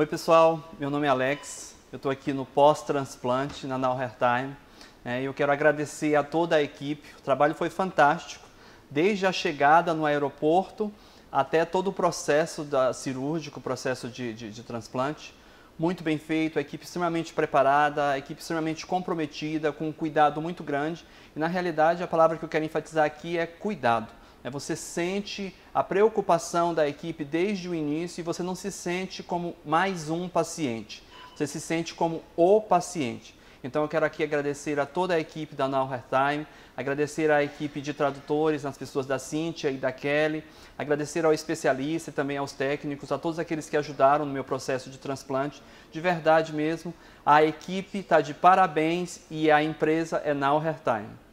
Oi pessoal, meu nome é Alex, eu estou aqui no pós-transplante na Now Hair Time é, né? e eu quero agradecer a toda a equipe, o trabalho foi fantástico, desde a chegada no aeroporto até todo o processo da, cirúrgico, processo de, de, de transplante, muito bem feito, a equipe extremamente preparada, a equipe extremamente comprometida, com um cuidado muito grande e na realidade a palavra que eu quero enfatizar aqui é cuidado. É, você sente a preocupação da equipe desde o início e você não se sente como mais um paciente. Você se sente como o paciente. Então eu quero aqui agradecer a toda a equipe da Now Hair Time, agradecer à equipe de tradutores, as pessoas da Cíntia e da Kelly, agradecer ao especialista e também aos técnicos, a todos aqueles que ajudaram no meu processo de transplante, de verdade mesmo. A equipe está de parabéns e a empresa é Now Hair Time.